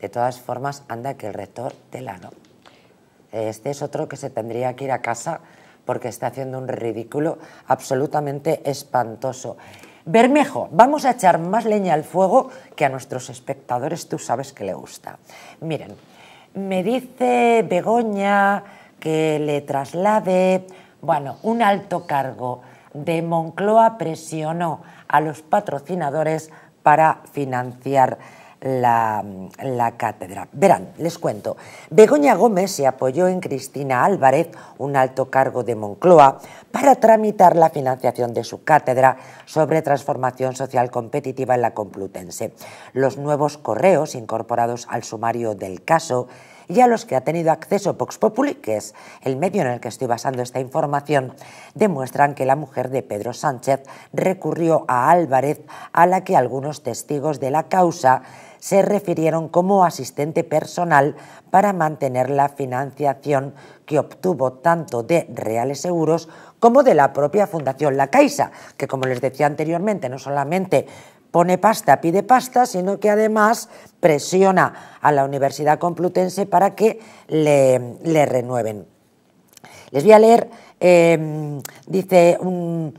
De todas formas, anda que el rector Telano. Este es otro que se tendría que ir a casa porque está haciendo un ridículo absolutamente espantoso. Bermejo, vamos a echar más leña al fuego que a nuestros espectadores tú sabes que le gusta. Miren, me dice Begoña que le traslade, bueno, un alto cargo de Moncloa presionó a los patrocinadores para financiar la, cátedra. Verán, les cuento. Begoña Gómez se apoyó en Cristina Álvarez, un alto cargo de Moncloa, para tramitar la financiación de su cátedra sobre transformación social competitiva en la Complutense. Los nuevos correos incorporados al sumario del caso y a los que ha tenido acceso Vox Populi, que es el medio en el que estoy basando esta información, demuestran que la mujer de Pedro Sánchez recurrió a Álvarez, a la que algunos testigos de la causa se refirieron como asistente personal para mantener la financiación que obtuvo tanto de Reales Seguros como de la propia Fundación La Caixa, que como les decía anteriormente, no solamente pone pasta, pide pasta, sino que además presiona a la Universidad Complutense para que le, renueven. Les voy a leer, em, dice un,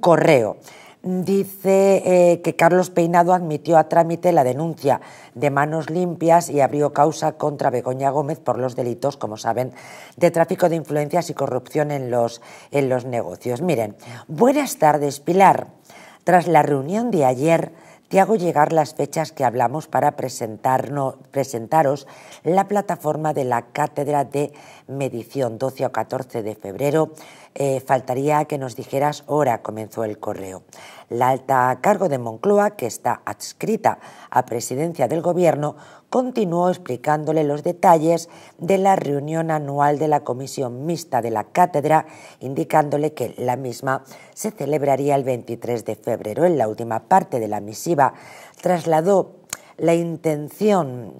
correo dice eh, que Carlos Peinado admitió a trámite la denuncia de manos limpias y abrió causa contra Begoña Gómez por los delitos, como saben, de tráfico de influencias y corrupción en los, en los negocios. Miren, buenas tardes, Pilar. Tras la reunión de ayer, te hago llegar las fechas que hablamos para presentaros la plataforma de la Cátedra de Medición 12 o 14 de febrero, eh, faltaría que nos dijeras hora, comenzó el correo. La alta cargo de Moncloa, que está adscrita a presidencia del Gobierno, continuó explicándole los detalles de la reunión anual de la Comisión Mixta de la Cátedra, indicándole que la misma se celebraría el 23 de febrero. En la última parte de la misiva trasladó la intención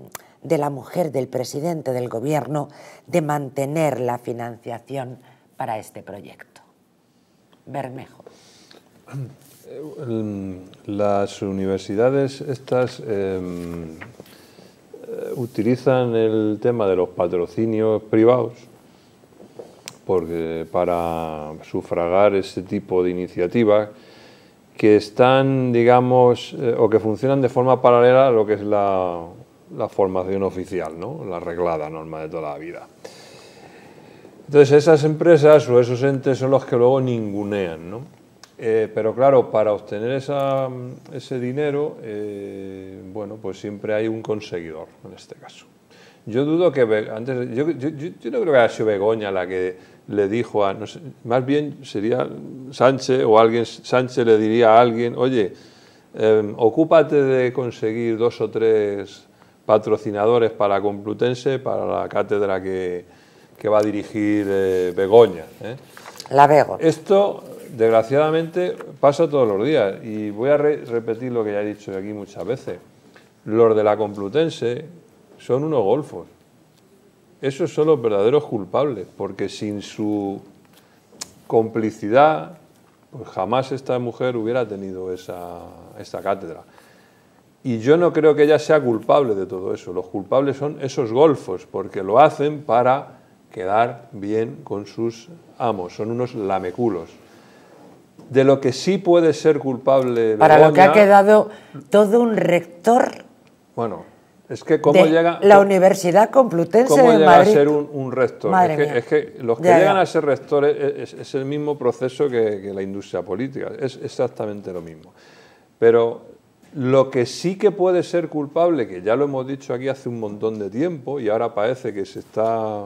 de la mujer del presidente del Gobierno de mantener la financiación para este proyecto? Bermejo. Em, las universidades estas em, utilizan el tema de los patrocinios privados para sufragar este tipo de iniciativas que están, digamos, eh, o que funcionan de forma paralela a lo que es la, formación oficial, ¿no? la reglada norma de toda la vida. Entonces esas empresas o esos entes son los que luego ningunean, ¿no? Eh, pero claro, para obtener ese dinero, eh, bueno, pues siempre hay un conseguidor en este caso. Yo dudo que antes, yo, no creo que haya sido Begoña la que le dijo a, más bien sería Sánchez o alguien, Sánchez le diría a alguien, oye, em, ocúpate de conseguir dos o tres patrocinadores para Complutense, para la cátedra que, que va a dirigir eh, Begoña. ¿eh? La Bego. Esto, desgraciadamente, pasa todos los días y voy a repetir lo que ya he dicho aquí muchas veces. Los de la Complutense son unos golfos. Esos son los verdaderos culpables, porque sin su complicidad, pues jamás esta mujer hubiera tenido esa, esta cátedra. Y yo no creo que ella sea culpable de todo eso. Los culpables son esos golfos, porque lo hacen para quedar bien con sus amos, son unos lameculos. De lo que sí puede ser culpable Para lo que ha quedado todo un rector. Bueno, es que cómo llega... La Universidad Complutense ¿cómo de llega a ser un, rector? es, que, los que llegan a ser rectores e, es, el mismo proceso que la industria política, es exactamente lo mismo. Pero lo que sí que puede ser culpable, que ya lo hemos dicho aquí hace un montón de tiempo y ahora parece que se está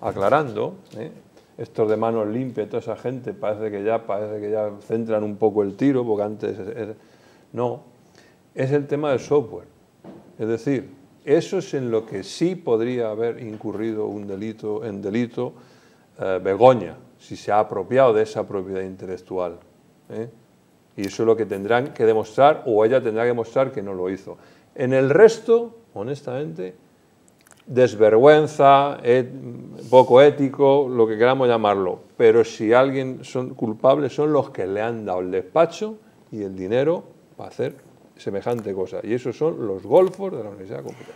aclarando. ¿eh? Estos de manos limpias, toda esa gente, parece que ya, parece que ya centran un poco el tiro, porque antes... no, es el tema del software. Es decir, eso es en lo que sí podría haber incurrido un delito, en delito eh, Begoña, si se ha apropiado de esa propiedad intelectual. ¿eh? Y eso es lo que tendrán que demostrar, o ella tendrá que demostrar que no lo hizo. En el resto, honestamente, desvergüenza, poco ético, lo que queramos llamarlo. Pero si alguien son culpables son los que le han dado el despacho y el dinero para hacer semejante cosa. Y esos son los golfos de la Universidad de